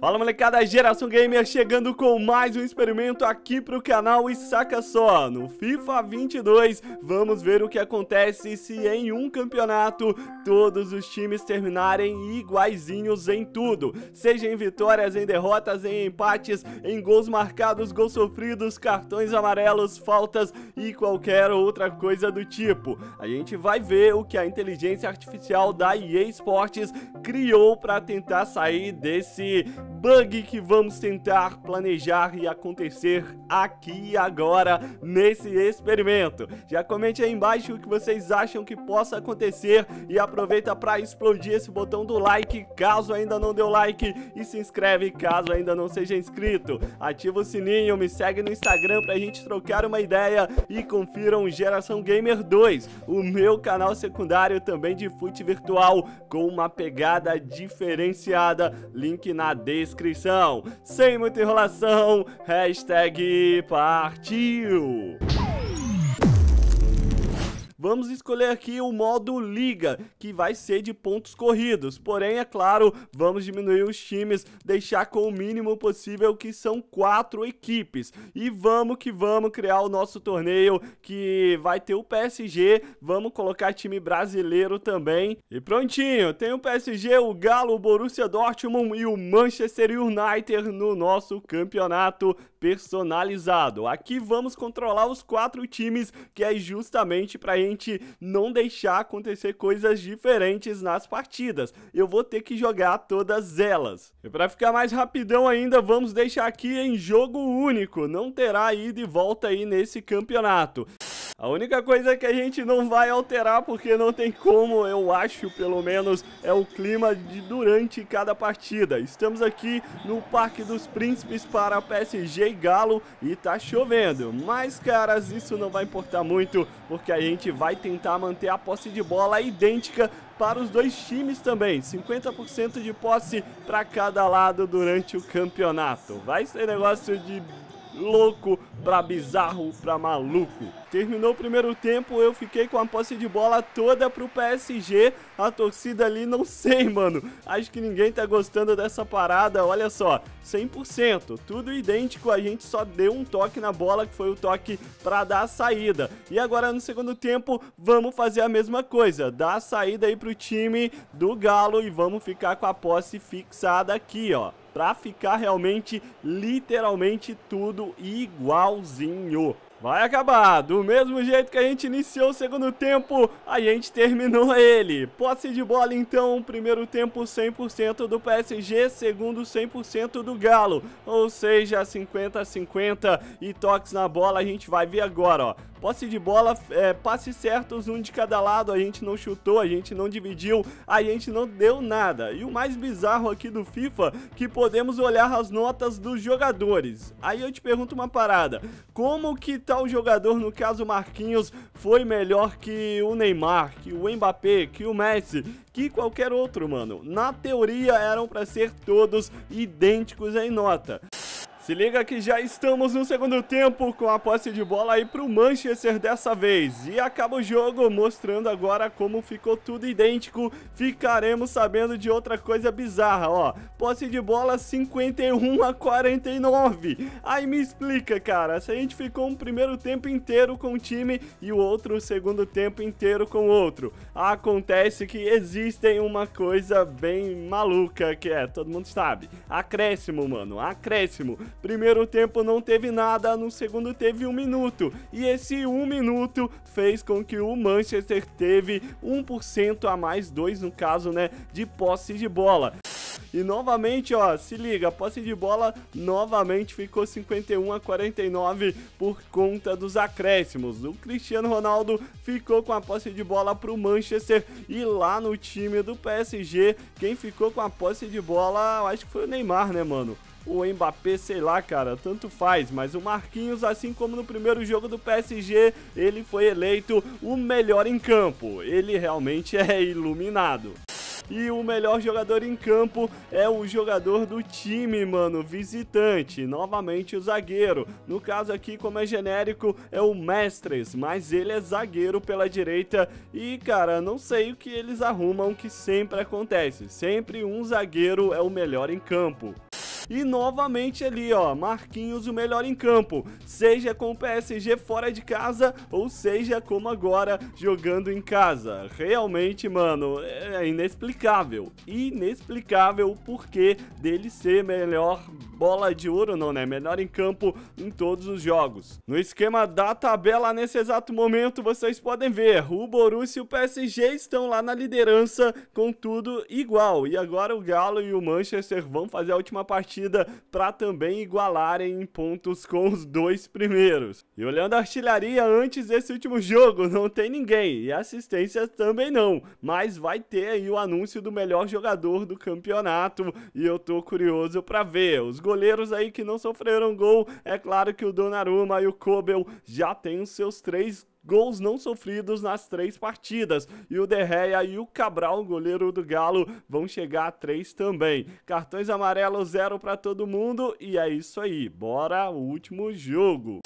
Fala molecada, Geração Gamer chegando com mais um experimento aqui pro canal e saca só, no FIFA 22 vamos ver o que acontece se em um campeonato todos os times terminarem iguaizinhos em tudo, seja em vitórias, em derrotas, em empates, em gols marcados, gols sofridos, cartões amarelos, faltas e qualquer outra coisa do tipo. A gente vai ver o que a inteligência artificial da EA Sports criou para tentar sair desse bug que vamos tentar planejar e acontecer aqui e agora nesse experimento. Já comente aí embaixo o que vocês acham que possa acontecer e aproveita para explodir esse botão do like caso ainda não deu like e se inscreve caso ainda não seja inscrito. Ativa o sininho, me segue no Instagram a gente trocar uma ideia e confiram Geração Gamer 2, o meu canal secundário também de fute virtual com uma pegada diferenciada. Link na descrição descrição. Sem muita enrolação, hashtag partiu! Vamos escolher aqui o modo liga, que vai ser de pontos corridos. Porém, é claro, vamos diminuir os times, deixar com o mínimo possível que são quatro equipes. E vamos que vamos criar o nosso torneio que vai ter o PSG, vamos colocar time brasileiro também. E prontinho, tem o PSG, o Galo, o Borussia Dortmund e o Manchester United no nosso campeonato personalizado. Aqui vamos controlar os quatro times, que é justamente para a gente não deixar acontecer coisas diferentes nas partidas. Eu vou ter que jogar todas elas. E para ficar mais rapidão ainda, vamos deixar aqui em jogo único. Não terá ida e volta aí nesse campeonato. A única coisa que a gente não vai alterar, porque não tem como, eu acho pelo menos, é o clima de durante cada partida. Estamos aqui no Parque dos Príncipes para PSG e Galo e tá chovendo. Mas, caras, isso não vai importar muito, porque a gente vai tentar manter a posse de bola idêntica para os dois times também. 50% de posse para cada lado durante o campeonato. Vai ser negócio de louco pra bizarro pra maluco. Terminou o primeiro tempo, eu fiquei com a posse de bola toda pro PSG. A torcida ali, não sei, mano. Acho que ninguém tá gostando dessa parada. Olha só, 100%, tudo idêntico. A gente só deu um toque na bola, que foi o toque pra dar a saída. E agora no segundo tempo, vamos fazer a mesma coisa. Dar a saída aí pro time do Galo e vamos ficar com a posse fixada aqui, ó para ficar realmente, literalmente, tudo igualzinho. Vai acabar, do mesmo jeito que a gente iniciou o segundo tempo, a gente terminou ele. Posse de bola então, primeiro tempo 100% do PSG, segundo 100% do Galo. Ou seja, 50-50 e toques na bola a gente vai ver agora, ó. Posse de bola, é, passes certos, um de cada lado. A gente não chutou, a gente não dividiu, a gente não deu nada. E o mais bizarro aqui do FIFA, que podemos olhar as notas dos jogadores. Aí eu te pergunto uma parada. Como que tal tá jogador, no caso Marquinhos, foi melhor que o Neymar, que o Mbappé, que o Messi, que qualquer outro, mano? Na teoria, eram para ser todos idênticos em nota. Se liga que já estamos no segundo tempo com a posse de bola aí para o Manchester dessa vez. E acaba o jogo mostrando agora como ficou tudo idêntico. Ficaremos sabendo de outra coisa bizarra, ó. Posse de bola 51 a 49. Aí me explica, cara. Se a gente ficou um primeiro tempo inteiro com um time e o outro o segundo tempo inteiro com outro. Acontece que existem uma coisa bem maluca que é, todo mundo sabe. Acréscimo, mano. Acréscimo. Primeiro tempo não teve nada, no segundo teve um minuto. E esse um minuto fez com que o Manchester teve 1% a mais dois no caso, né, de posse de bola. E novamente, ó, se liga, posse de bola novamente ficou 51 a 49 por conta dos acréscimos. O Cristiano Ronaldo ficou com a posse de bola para o Manchester e lá no time do PSG, quem ficou com a posse de bola, acho que foi o Neymar, né, mano? o Mbappé, sei lá, cara, tanto faz, mas o Marquinhos, assim como no primeiro jogo do PSG, ele foi eleito o melhor em campo. Ele realmente é iluminado. E o melhor jogador em campo é o jogador do time, mano, visitante. Novamente o zagueiro. No caso aqui, como é genérico, é o Mestres, mas ele é zagueiro pela direita. E, cara, não sei o que eles arrumam que sempre acontece. Sempre um zagueiro é o melhor em campo. E novamente ali, ó, Marquinhos o melhor em campo, seja com o PSG fora de casa ou seja como agora jogando em casa. Realmente, mano, é inexplicável. Inexplicável o porquê dele ser melhor bola de ouro, não, né? Melhor em campo em todos os jogos. No esquema da tabela nesse exato momento, vocês podem ver, o Borussia e o PSG estão lá na liderança, com tudo igual. E agora o Galo e o Manchester vão fazer a última partida partida para também igualarem em pontos com os dois primeiros. E olhando a artilharia antes desse último jogo, não tem ninguém e assistência também não, mas vai ter aí o anúncio do melhor jogador do campeonato e eu tô curioso para ver. Os goleiros aí que não sofreram gol, é claro que o Donnarumma e o Kobel já têm os seus três gols não sofridos nas três partidas. E o Derreia e o Cabral, goleiro do Galo, vão chegar a três também. Cartões amarelos, zero para todo mundo. E é isso aí, bora o último jogo.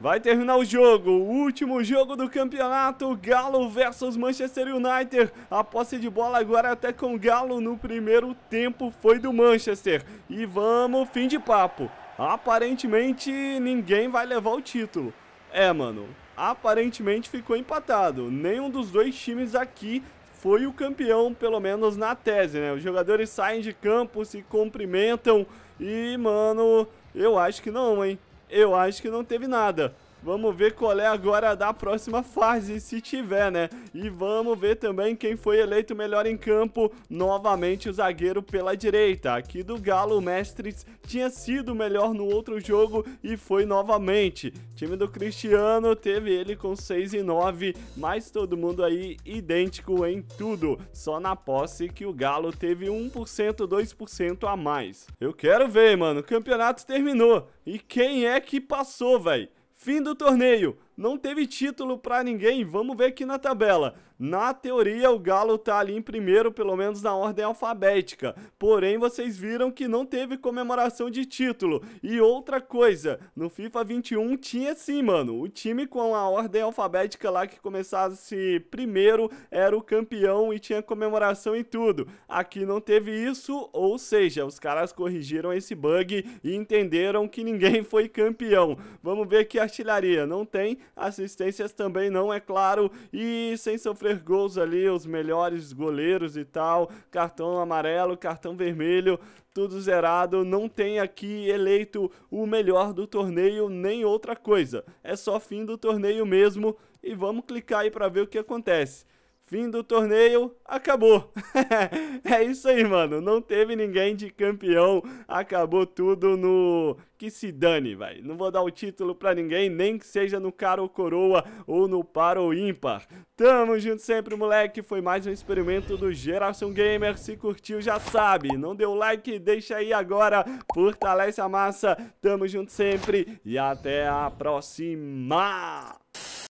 Vai terminar o jogo, o último jogo do campeonato, Galo versus Manchester United. A posse de bola agora até com Galo no primeiro tempo foi do Manchester. E vamos, fim de papo. Aparentemente ninguém vai levar o título. É, mano, aparentemente ficou empatado. Nenhum dos dois times aqui foi o campeão, pelo menos na tese, né? Os jogadores saem de campo, se cumprimentam e, mano, eu acho que não, hein? Eu acho que não teve nada. Vamos ver qual é agora da próxima fase, se tiver, né? E vamos ver também quem foi eleito melhor em campo. Novamente o zagueiro pela direita. Aqui do Galo, o Mestres tinha sido melhor no outro jogo e foi novamente. time do Cristiano teve ele com 6 e 9, mas todo mundo aí idêntico em tudo. Só na posse que o Galo teve 1%, 2% a mais. Eu quero ver, mano. O campeonato terminou. E quem é que passou, velho? Fim do torneio! não teve título para ninguém. Vamos ver aqui na tabela. Na teoria, o Galo tá ali em primeiro, pelo menos na ordem alfabética. Porém, vocês viram que não teve comemoração de título. E outra coisa, no FIFA 21 tinha sim, mano. O time com a ordem alfabética lá que começasse primeiro era o campeão e tinha comemoração e tudo. Aqui não teve isso, ou seja, os caras corrigiram esse bug e entenderam que ninguém foi campeão. Vamos ver aqui a artilharia. Não tem, assistências também não, é claro, e sem sofrer gols ali, os melhores goleiros e tal, cartão amarelo, cartão vermelho, tudo zerado, não tem aqui eleito o melhor do torneio nem outra coisa. É só fim do torneio mesmo e vamos clicar aí para ver o que acontece. Fim do torneio, acabou. é isso aí, mano. Não teve ninguém de campeão. Acabou tudo no. Que se dane, vai. Não vou dar o título pra ninguém, nem que seja no Caro coroa ou no Paro ímpar. Tamo junto sempre, moleque. Foi mais um experimento do Geração Gamer. Se curtiu, já sabe. Não deu like, deixa aí agora. Fortalece a massa. Tamo junto sempre e até a próxima.